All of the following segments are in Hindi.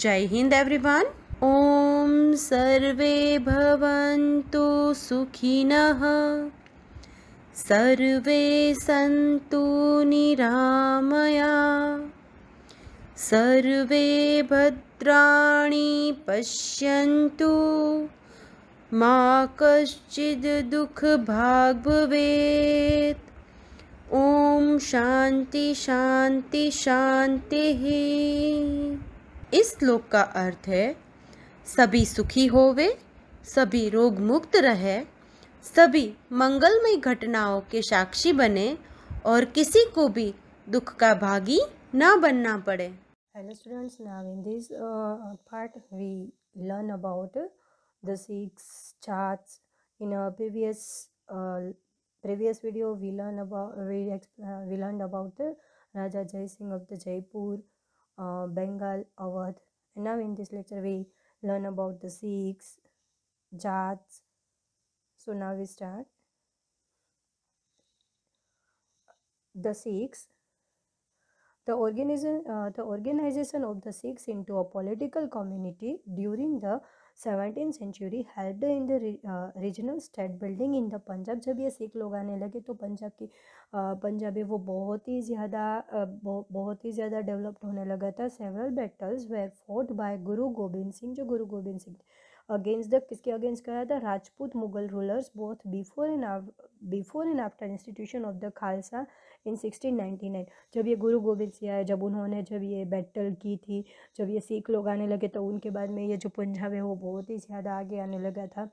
जय हिंद एवरीवन ओम सर्वे भवन्तु सुखिनः सर्वे सन्तु निरामया सर्वे भद्राणि पश्यन्तु मा कश्चिद् दुःखभाग् भवेत् ॐ शान्ति शान्ति शान्तिः इस श्लोक का अर्थ है सभी सुखी होवे सभी रोग मुक्त रहे सभी मंगलमय घटनाओं के साक्षी बने और किसी को भी दुख का भागी ना बनना पड़े hello students now in this part we learn about the six charts in a previous previous video we learn about we learn about Raja Jai Singh of the Jaipur uh, Bengal Awadh. And now in this lecture we learn about the Sikhs, Jats. So now we start. The Sikhs. The, organization, uh, the organization of the Sikhs into a political community during the seventeen century help in the regional state building in the Punjab जब ये सिख लोग आने लगे तो पंजाब की पंजाबी वो बहुत ही ज़्यादा बहुत ही ज़्यादा डेवलप्ड होने लगा था several battles were fought by Guru Gobind Singh जो गुरु गोबिंद सिंह अगेंस्ट द किसके अगेंस्ट करा था Rajput Mughal rulers both before and before and after institution of the Khalsa in 1699 जब ये गुरु गोविंद सिंह आए जब उन्होंने जब ये बैटल की थी जब ये सिख लोग आने लगे तो उनके बाद में ये जो पंजाब है वो बहुत ही ज़्यादा आगे आने लगा था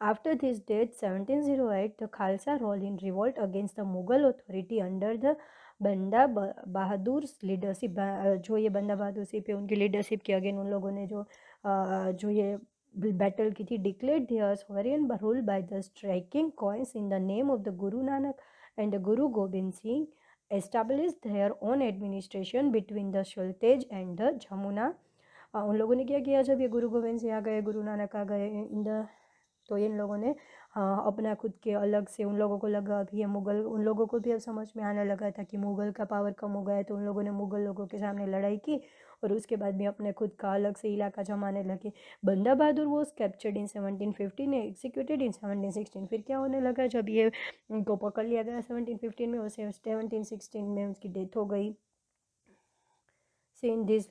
After his death, 1708, the Khalsa rolled in revolt against the Mughal authority under the बंदा बहादुर लीडरशिप जो ये बंदा बहादुर सिंह पे उनकी लीडरशिप की अगेन उन लोगों ने जो जो ये बैटल की थी declare their sovereign rule by the striking coins in the name of the Guru Nanak and the गुरु Govind Singh established their own administration between the Shultej and the Jamuna. Uh, उन लोगों ने क्या किया जब ये गुरु गोविंद सिंह आ गए गुरु नानक आ गए इन द तो इन लोगों ने अपना खुद के अलग से उन लोगों को लगा कि ये मुग़ल उन लोगों को भी अब समझ में आने लगा था कि मुग़ल का पावर कम हो गया है तो उन लोगों ने मुग़ल लोगों के सामने लड़ाई की और उसके बाद भी अपने खुद का अलग से इलाका जमाने लगे बंदा बहादुर वो captured in seventeen fifteen executed in seventeen sixteen फिर क्या होने लगा जब ये उनको पकड़ लिया गया सेवनटीन फिफ्टीन में और सेवनटीन सिक्सटीन में उसकी डेथ हो गई seen this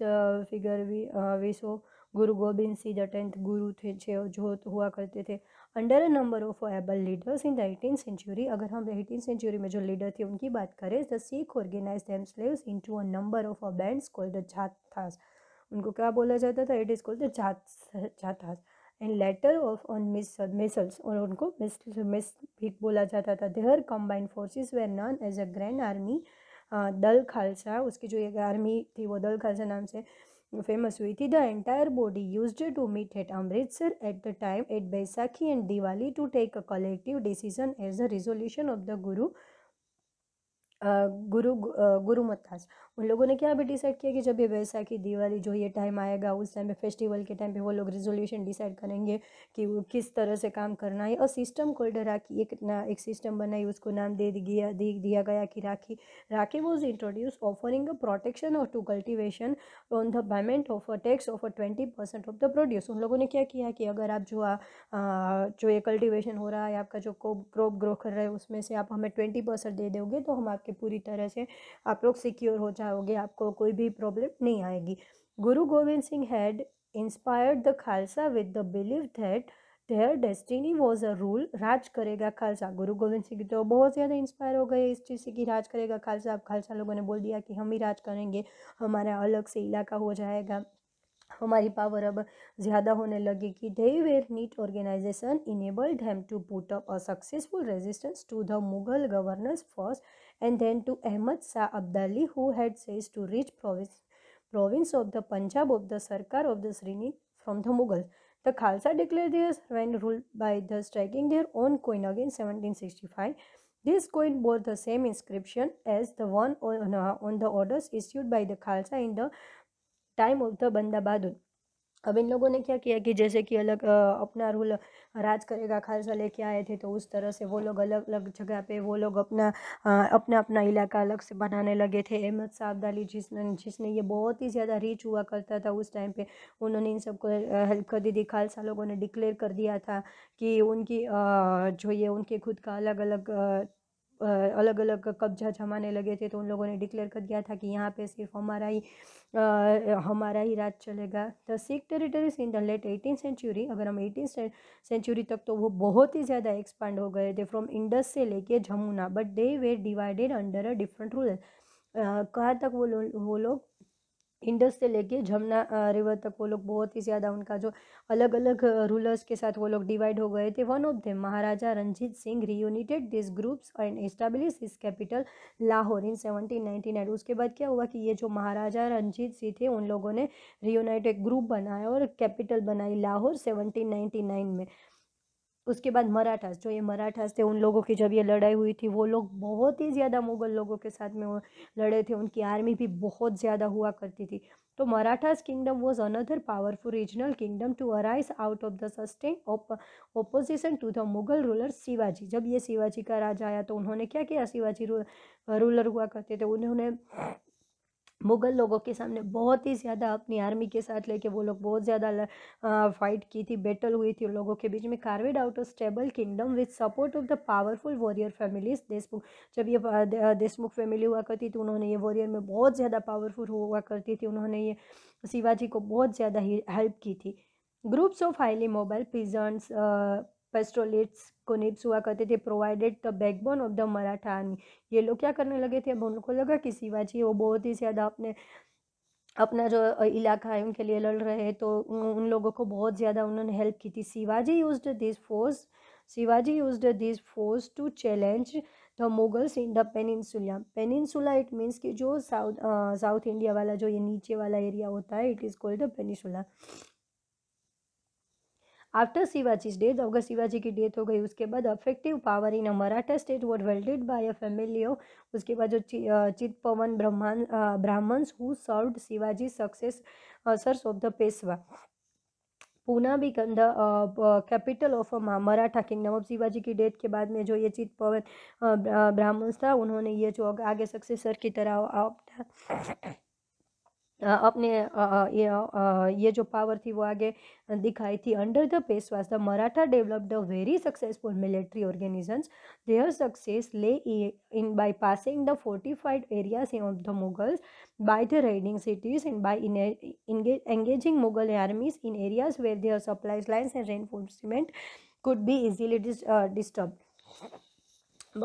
figure we we so Guru Gobind Singh the tenth गुरु थे जो तो हुआ करते थे under a number of able leaders in the eighteen century अगर हम एटीन सेंचुरी में जो लीडर थे उनकी बात करें the Sikh organise themselves into a number of a bands called the jathas उनको क्या बोला जाता था it is called the jat jathas and later of on misls और उनको मिस मिस भी बोला जाता था their combined forces were known as a grand army Dal Khalsa उसकी जो एक आर्मी थी वो दल खालसा नाम से famous Viti, the entire body used to meet at Amritsar at the time at Baisakhi and Diwali to take a collective decision as a resolution of the Guru गुरु गुरु मताज उन लोगों ने क्या अभी डिसाइड किया कि जब ये वैसाखी दिवाली जो ये टाइम आएगा उस टाइम पे फेस्टिवल के टाइम पे वो लोग रिजोल्यूशन डिसाइड करेंगे कि वो किस तरह से काम करना है और सिस्टम कोल्डर राखी एक ना एक सिस्टम बनाई उसको नाम दे दिया दे दिया गया कि rakhi rakhi was introduce offering a protection और to cultivation on the payment of a tax of a twenty percent of the produce उन लोगों ने क्या किया कि अगर आप जो आ, जो ये कल्टिवेशन हो रहा है आपका जो क्रॉप ग्रो कर रहे हैं उसमें से आप हमें ट्वेंटी परसेंट दे दोगे तो हम आपके आपके पूरी तरह से आप लोग सिक्योर हो जाओगे आपको कोई भी प्रॉब्लम नहीं आएगी Guru Govind Singh had inspired the Khalsa with the believe that their destiny was a rule राज करेगा खालसा गुरु गोविंद सिंह तो बहुत ज़्यादा इंस्पायर हो गए इस चीज़ से कि राज करेगा खालसा अब खालसा लोगों ने बोल दिया कि हम ही राज करेंगे हमारा अलग से इलाका हो जाएगा हमारी पावर अब ज़्यादा होने लगी कि they were neat organisation enabled them to put up a successful resistance to the Mughal governors first and then to Ahmad Shah Abdali who had says to reach province, province of the Punjab of the Sarkar of the Srini from the Mughal. The Khalsa declared this when ruled by the striking their own coin again 1765. This coin bore the same inscription as the one on, uh, on the orders issued by the Khalsa in the time of the Banda अब इन लोगों ने क्या किया कि जैसे कि अलग अपना रूल राज करेगा खालसा लेके आए थे तो उस तरह से वो लोग अलग अलग जगह पे वो लोग अपना अपना अपना इलाका अलग से बनाने लगे थे अहमद साहब अली जिसने जिसने ये बहुत ही ज़्यादा रिच हुआ करता था उस टाइम पे उन्होंने इन सबको हेल्प कर दी थी खालसा लोगों ने डिक्लेयर कर दिया था कि उनकी जो ये उनके खुद का अलग अलग अलग अलग कब्जा जमाने लगे थे तो उन लोगों ने डिक्लेयर कर दिया था कि यहाँ पे सिर्फ हमारा ही आ, हमारा ही राज चलेगा the Sikh territories in the late eighteen century अगर हम एटीन सेंचुरी तक तो वो बहुत ही ज़्यादा एक्सपांड हो गए थे फ्रॉम इंडस से लेके Jamuna but they were divided under a different rule कहाँ तक वो लोग वो लोग इंडस से लेके जमुना रिवर तक वो लोग बहुत ही ज़्यादा उनका जो अलग अलग रूलर्स के साथ वो लोग डिवाइड हो गए थे one of them Maharaja Ranjit Singh reunited this groups and establish this capital Lahore in seventeen ninety nine उसके बाद क्या हुआ कि ये जो महाराजा रंजीत सिंह थे उन लोगों ने रीयूनाइटेड ग्रुप बनाया और कैपिटल बनाई लाहौर सेवनटीन नाइन्टी नाइन में उसके बाद मराठास जो ये मराठास थे उन लोगों की जब ये लड़ाई हुई थी वो लोग बहुत ही ज़्यादा मुग़ल लोगों के साथ में लड़े थे उनकी आर्मी भी बहुत ज़्यादा हुआ करती थी तो Marathas kingdom was another powerful regional kingdom to arise out of the sustain opposition to the Mughal ruler Shivaji जब ये शिवाजी का राजा आया तो उन्होंने क्या किया शिवाजी रूलर हुआ करते थे उन्होंने मुग़ल लोगों के सामने बहुत ही ज़्यादा अपनी आर्मी के साथ लेके वो लोग बहुत ज़्यादा फाइट की थी बैटल हुई थी लोगों के बीच में carved out of stable kingdom with support of the powerful warrior families Deshmukh जब ये देशमुख फैमिली हुआ करती थी उन्होंने ये वॉरियर में बहुत ज़्यादा पावरफुल हुआ करती थी उन्होंने ये शिवाजी को बहुत ज़्यादा हेल्प की थी groups of highly mobile peasants को कोनेब्स हुआ करते थे provided the backbone of the Maratha army ये लोग क्या करने लगे थे अब उनको लगा कि शिवाजी वो बहुत ही ज़्यादा अपने अपना जो इलाका है उनके लिए लड़ रहे हैं तो उन लोगों को बहुत ज़्यादा उन्होंने हेल्प की थी Shivaji use this force Shivaji use this force to challenge the Mughals in the peninsula peninsula it means कि जो साउथ साउथ इंडिया वाला जो ये नीचे वाला एरिया होता है it is called the peninsula after Shivaji death अगर शिवाजी की डेथ हो गई उसके बाद affective power in a Maratha state what wielded by a family of उसके बाद जो चित पवन ब्रह्मांड Brahmans who served Shivaji successors of the Peshwa Poona भी the capital of Maratha kingdom of Shivaji की डेथ के बाद में जो ये चित पवन ब्राह्मण्स था उन्होंने ये जो आगे सक्सेसर की तरह आप अपने ये ये जो पावर थी वो आगे दिखाई थी under the Peshwas the Maratha developed a very successful military organism their success lay in bypassing the fortified areas of the Mughals by the raiding cities and by engaging Mughal armies in areas where their supplies lines and reinforcement could be easily disturb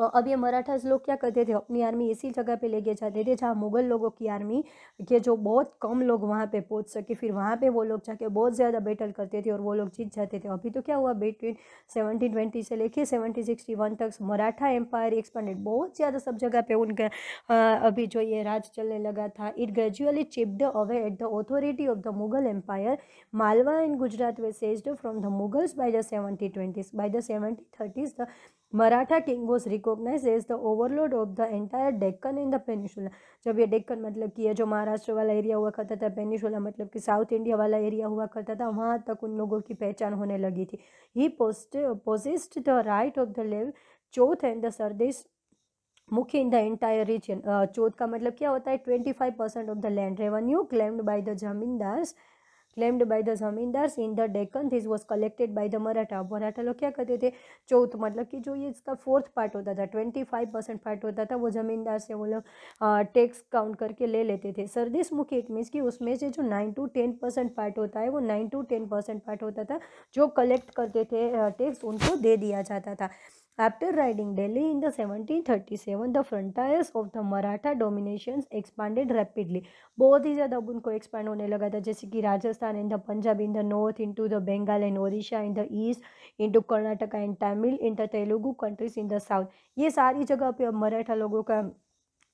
अब ये मराठास लोग क्या करते थे अपनी आर्मी ऐसी जगह पे लेके जाते थे जहाँ मुगल लोगों की आर्मी के जो बहुत कम लोग वहाँ पे पहुँच सके फिर वहाँ पे वो लोग जाके बहुत ज़्यादा बैटल करते थे और वो लोग जीत जाते थे अभी तो क्या हुआ बिटवीन सेवनटीन ट्वेंटी से लेके सेवनटीन सिक्सटी वन तक मराठा एम्पायर एक्सपांडेड बहुत ज़्यादा सब जगह पर उनका अभी जो ये राज चलने लगा था it gradually chipped away at the authority of the Mughal empire Malwa and Gujarat they seized from the Mughals by the seventeen twenties by the seventeen thirties the Maratha king was recognise as the overload of the entire Deccan and the peninsula जब ये डेक्कन मतलब कि ये जो महाराष्ट्र वाला एरिया हुआ करता था पेनिशुला मतलब कि साउथ इंडिया वाला एरिया हुआ करता था वहाँ तक उन लोगों की पहचान होने लगी थी he post possessed the right of the levy chauth and the sardeshmukhi in the entire region chauth का मतलब क्या होता है twenty five percent of the land revenue claimed by the zamindars claimed by the zamindars in the Deccan this was collected by the Maratha Maratha लोग क्या करते थे चौथ मतलब कि जो ये इसका फोर्थ पार्ट होता था ट्वेंटी फाइव परसेंट पार्ट होता था वो जमींदार से वो लोग टैक्स काउंट करके ले लेते थे सरदिस मुखी इट मीन्स कि उसमें से जो nine to ten percent part होता है वो nine to ten percent part होता था जो कलेक्ट करते थे टैक्स उनको दे दिया जाता था After raiding Delhi in the 1737, the frontiers of the Maratha dominations expanded rapidly. बहुत ही ज़्यादा अब उनको एक्सपैंड होने लगा था जैसे कि Rajasthan in the Punjab in the north into the Bengal and Odisha in the east into Karnataka and Tamil in the Telugu countries in the south ये सारी जगह पे अब मराठा लोगों का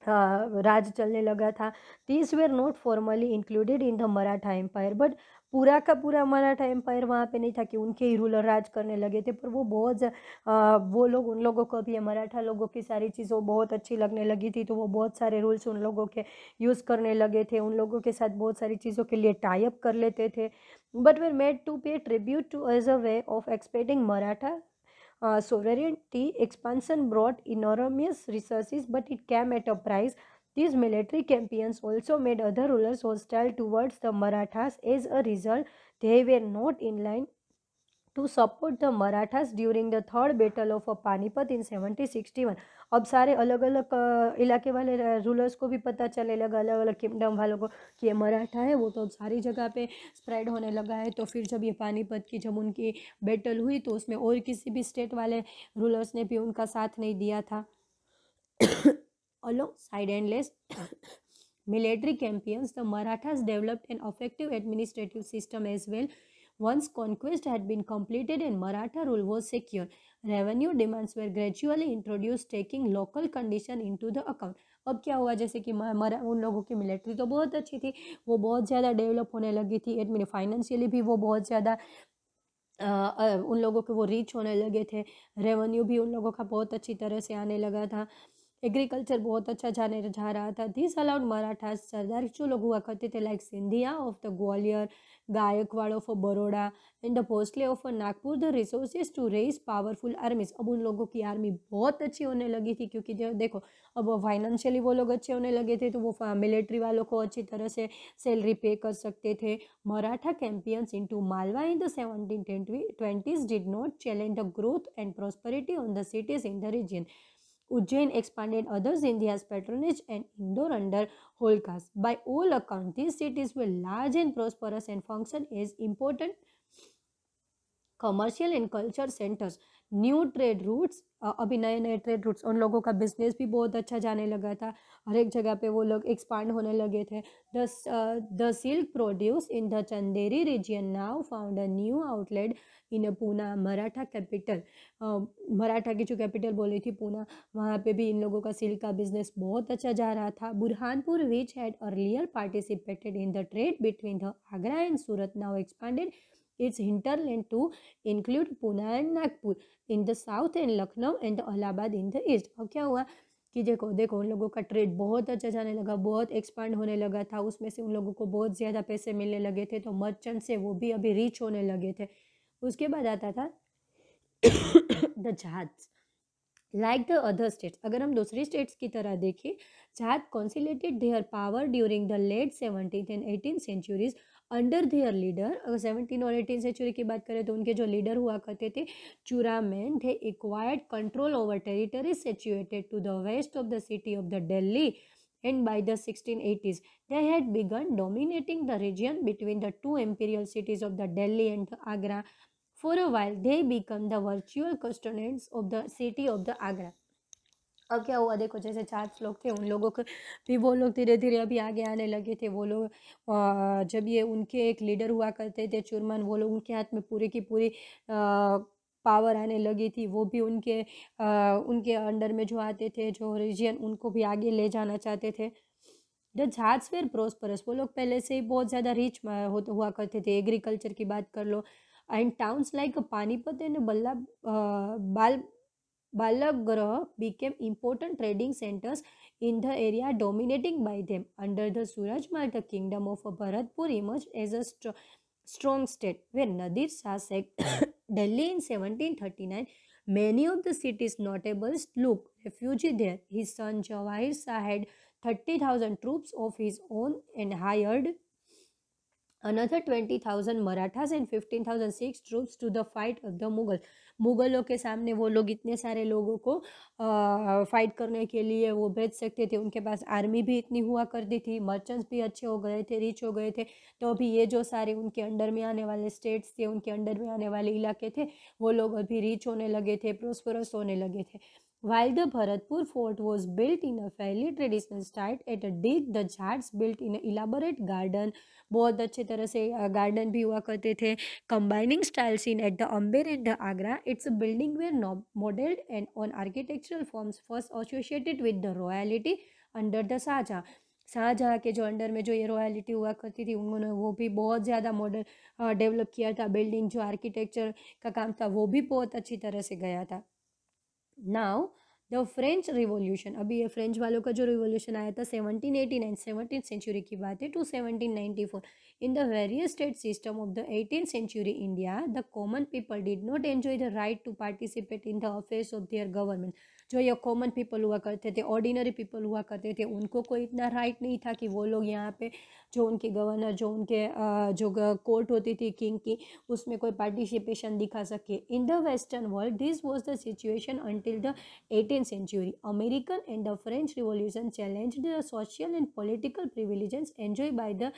राज चलने लगा था these were not formally included in the Maratha empire but पूरा का पूरा मराठा एम्पायर वहाँ पे नहीं था कि उनके ही रूलर राज करने लगे थे पर वो बहुत आ, वो लोग उन लोगों को भी मराठा लोगों की सारी चीज़ों बहुत अच्छी लगने लगी थी तो वो बहुत सारे रूल्स उन लोगों के यूज़ करने लगे थे उन लोगों के साथ बहुत सारी चीज़ों के लिए टाइप कर लेते थे but were made to pay tribute to as a way of expecting Maratha Uh, sovereignty expansion brought enormous resources, but it came at a price. These military campaigns also made other rulers hostile towards the Marathas. As a result, they were not in line to support the Marathas during the third battle of Panipat in 1761. ab sare alag alag ilake wale rulers ko bhi pata chale लगा alag अलग किंगडम वालों को कि ये मराठा है वो तो अब सारी जगह पे स्प्रेड होने लगा है तो फिर जब ये पानीपत की जब उनकी बैटल हुई तो उसमें और किसी भी स्टेट वाले रूलर्स ने भी उनका साथ नहीं दिया along side endless military campaigns the marathas developed an effective administrative system as well Once conquest had been completed and Maratha rule was secure, revenue demands were gradually introduce taking local condition into the account अब क्या हुआ जैसे कि हमारा उन लोगों की मिलिट्री तो बहुत अच्छी थी वो बहुत ज़्यादा डेवलप होने लगी थी एट मीन फाइनेंशियली भी वो बहुत ज़्यादा उन लोगों के वो रीच होने लगे थे रेवेन्यू भी उन लोगों का बहुत अच्छी तरह से आने लगा था एग्रीकल्चर बहुत अच्छा जाने जा रहा था दिस अलाउड मराठा सरदार जो लोग हुआ करते थे like Scindia of the Gwalior Gaekwad of Baroda and the Bhonsle of Nagpur the resources to raise powerful armies अब उन लोगों की आर्मी बहुत अच्छी होने लगी थी क्योंकि देखो अब फाइनेंशियली वो लोग अच्छे होने लगे थे तो वो मिलिट्री वालों को अच्छी तरह से सैलरी पे कर सकते थे Maratha campaigns into Malwa in the seventeen twenties did not challenge the growth and prosperity on the cities in the region Ujjain expanded others India's patronage and Indore under Holkas. By all accounts, these cities were large and prosperous and functioned as important commercial and culture centres new trade routes अभी नए नए ट्रेड रूट्स उन लोगों का बिजनेस भी बहुत अच्छा जाने लगा था हर एक जगह पे वो लोग एक्सपांड होने लगे थे the the silk produce in the Chanderi region now found a new outlet in Poona Maratha capital Maratha की जो कैपिटल बोली थी पूना वहाँ पे भी इन लोगों का सिल्क का बिजनेस बहुत अच्छा जा रहा था Burhanpur which had earlier participated in the trade between the Agra and Surat now expanded its hinterland to include Pune and Nagpur in the south and Lucknow and Allahabad in the east. अब क्या हुआ कि देखो देखो उन लोगों का ट्रेड बहुत अच्छा जाने लगा बहुत एक्सपांड होने लगा था उसमें से उन लोगों को बहुत ज़्यादा पैसे मिलने लगे थे तो मर्चेंट से वो भी अभी रिच होने लगे थे उसके बाद आता था द जहाज़ लाइक द अदर स्टेट्स अगर हम दूसरी स्टेट्स की तरह देखें जहाज consolidated their power during the late seventeen and eighteen centuries under their leader अगर सेवनटीन और एटीन सेंचुरी की बात करें तो उनके जो लीडर हुआ करते थे चूरामैन थे acquired control over territory situated to the west of the city of the Delhi and by the sixteen eighties they had begun dominating the region between the two imperial cities of the Delhi and Agra for a while they become the virtual custodians of the city of the Agra अब क्या हुआ देखो जैसे चार लोग थे उन लोगों को भी वो लोग धीरे धीरे अभी आगे आने लगे थे वो लोग जब ये उनके एक लीडर हुआ करते थे चुरमान वो लोग उनके हाथ में पूरी की पूरी पावर आने लगी थी वो भी उनके उनके अंडर में जो आते थे जो रिजियन उनको भी आगे ले जाना चाहते थे द झाट्स वेयर प्रोस्परस वो लोग पहले से ही बहुत ज़्यादा रिच हो हुआ करते थे एग्रीकल्चर की बात कर लो and towns like Panipat and बल्ला बाल Balagraha became important trading centers in the area dominating by them. Under the Surajmal, the kingdom of Bharatpur emerged as a st strong state where Nadir Shah sacked Delhi in 1739. Many of the city's notables took refuge there. His son Jawahir Shah had 30,000 troops of his own and hired another 20,000 Marathas and 15,000 Sikh troops to the fight of the Mughals. मुग़लों के सामने वो लोग इतने सारे लोगों को फ़ाइट करने के लिए वो भेज सकते थे उनके पास आर्मी भी इतनी हुआ करती थी मर्चेंट्स भी अच्छे हो गए थे रिच हो गए थे तो अभी ये जो सारे उनके अंडर में आने वाले स्टेट्स थे उनके अंडर में आने वाले इलाके थे वो लोग अभी रिच होने लगे थे प्रोस्परस होने लगे थे While the Bharatpur fort was built in a fairly traditional style at a dig, the jats built in an elaborate garden. बहुत अच्छे तरह से गार्डन भी हुआ करते थे combining style seen at the Amber and the Agra its a building were modelled and on architectural forms first associated with the royalty under the Shahjahan Shahjahan के जो अंडर में जो ये रॉयलिटी हुआ करती थी उन्होंने वो भी बहुत ज़्यादा मॉडल डेवलप किया था बिल्डिंग जो आर्किटेक्चर का काम था वो भी बहुत अच्छी तरह से गया था नाउ द फ्रेंच रिवोल्यूशन अभी ये फ्रेंच वालों का जो रिवोल्यूशन आया था seventeen eighty nine seventeen century की बात है to seventeen ninety four in the various state system of the eighteen century India the common people did not enjoy the right to participate in the affairs of their government जो ये कॉमन पीपल हुआ करते थे ऑर्डिनरी पीपल हुआ करते थे उनको कोई इतना राइट नहीं था कि वो लोग यहाँ पे जो उनके गवर्नर जो उनके जो कोर्ट होती थी किंग की उसमें कोई पार्टिसिपेशन दिखा सके in the western world this was the situation until the eighteen century American and the French revolution challenge the social and political privileges enjoy by the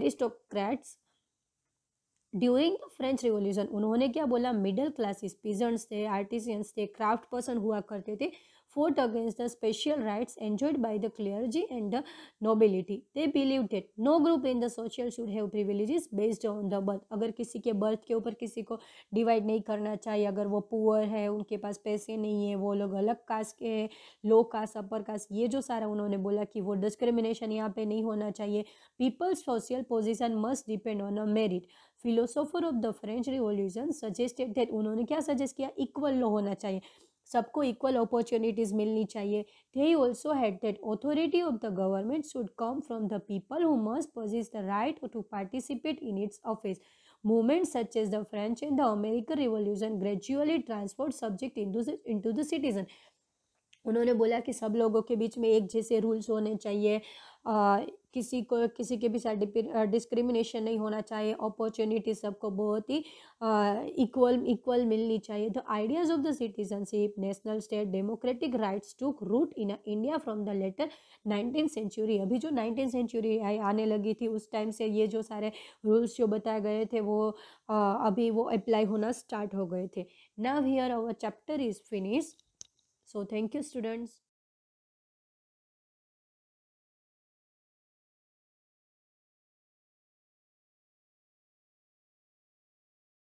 aristocrats during the French revolution उन्होंने क्या बोला मिडिल क्लासेस पीजेंट्स थे आर्टिसियंस थे क्राफ्ट पर्सन हुआ करते थे fought against the special rights enjoyed by the clergy and the nobility. They believed that no group in the social should have privileges based on the birth. अगर किसी के birth के ऊपर किसी को divide नहीं करना चाहिए अगर वो poor है उनके पास पैसे नहीं है वो लोग अलग कास्ट के हैं लो कास्ट अपर कास्ट ये जो सारा उन्होंने बोला कि वो डिस्क्रिमिनेशन यहाँ पे नहीं होना चाहिए people's social position must depend on a merit philosopher of the French revolution suggested थे उन्होंने क्या सजेस्ट किया इक्वल लो होना चाहिए सबको इक्वल अपॉर्चुनिटीज़ मिलनी चाहिए they also had that authority of the government should come from the people who must possess the right to participate in its office movement such is the French in the American revolution gradually transport subject into the citizen उन्होंने बोला कि सब लोगों के बीच में एक जैसे रूल्स होने चाहिए किसी को किसी के भी साथ डिस्क्रिमिनेशन नहीं होना चाहिए अपॉर्चुनिटी सबको बहुत ही इक्वल इक्वल मिलनी चाहिए the ideas of the citizenship national state democratic rights took root in India from the later nineteen century अभी जो नाइनटीन सेंचुरी आने लगी थी उस टाइम से ये जो सारे रूल्स जो बताए गए थे वो अभी वो अप्लाई होना स्टार्ट हो गए थे now here our chapter is finish so thank you students